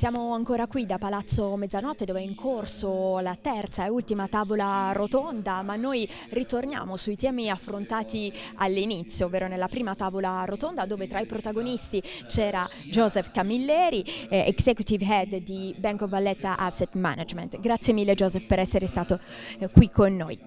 Siamo ancora qui da Palazzo Mezzanotte dove è in corso la terza e ultima tavola rotonda, ma noi ritorniamo sui temi affrontati all'inizio, ovvero nella prima tavola rotonda dove tra i protagonisti c'era Joseph Camilleri, eh, Executive Head di Banco Valletta Asset Management. Grazie mille Joseph per essere stato eh, qui con noi.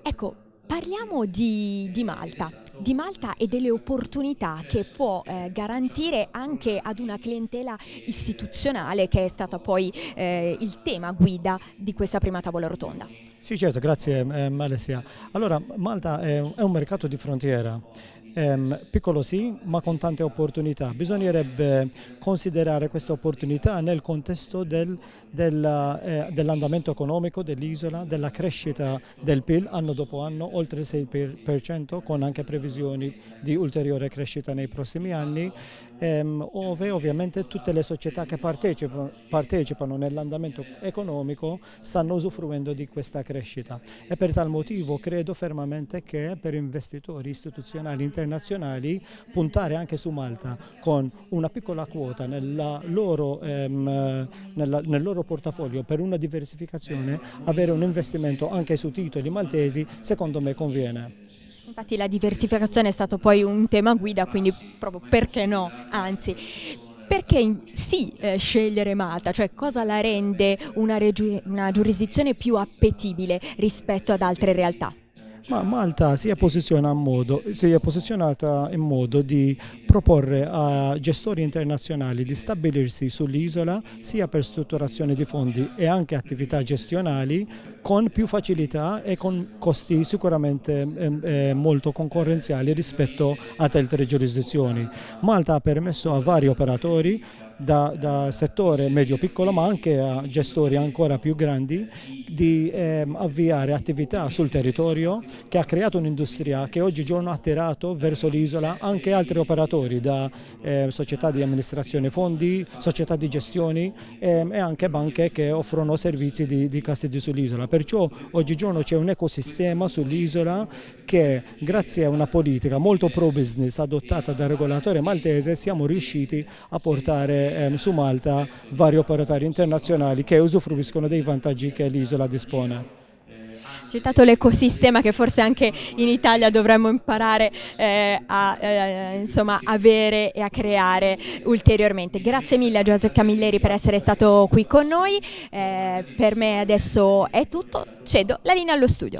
Ecco, Parliamo di, di, Malta, di Malta e delle opportunità che può eh, garantire anche ad una clientela istituzionale che è stata poi eh, il tema guida di questa prima tavola rotonda. Sì certo, grazie eh, Alessia. Allora Malta è, è un mercato di frontiera, ehm, piccolo sì, ma con tante opportunità. Bisognerebbe considerare questa opportunità nel contesto del, del, eh, dell'andamento economico dell'isola, della crescita del PIL anno dopo anno, oltre il 6%, con anche previsioni di ulteriore crescita nei prossimi anni, ehm, ove ovviamente tutte le società che partecipano, partecipano nell'andamento economico stanno usufruendo di questa crescita. E per tal motivo credo fermamente che per investitori istituzionali internazionali internazionali, puntare anche su Malta con una piccola quota loro, ehm, nella, nel loro portafoglio per una diversificazione, avere un investimento anche su titoli maltesi, secondo me conviene. Infatti la diversificazione è stato poi un tema guida, quindi proprio perché no, anzi. Perché sì eh, scegliere Malta, cioè cosa la rende una, una giurisdizione più appetibile rispetto ad altre realtà? Ma Malta si è posizionata in modo, si è posizionata in modo di proporre a gestori internazionali di stabilirsi sull'isola sia per strutturazione di fondi e anche attività gestionali con più facilità e con costi sicuramente ehm, eh, molto concorrenziali rispetto ad altre giurisdizioni. Malta ha permesso a vari operatori da, da, settore medio-piccolo ma anche a gestori ancora più grandi di eh, avviare attività sul territorio che ha creato un'industria che oggigiorno ha attirato verso l'isola anche altri operatori settori, da eh, società di amministrazione fondi, società di gestione eh, e anche banche che offrono servizi di, di custody sull'isola. Perciò oggigiorno c'è un ecosistema sull'isola che grazie a una politica molto pro-business adottata dal regolatore maltese siamo riusciti a portare eh, su Malta vari operatori internazionali che usufruiscono dei vantaggi che l'isola dispone citato l'ecosistema che forse anche in Italia dovremmo imparare eh, a eh, insomma, avere e a creare ulteriormente. Grazie mille a Giuseppe Camilleri per essere stato qui con noi, eh, per me adesso è tutto, cedo la linea allo studio.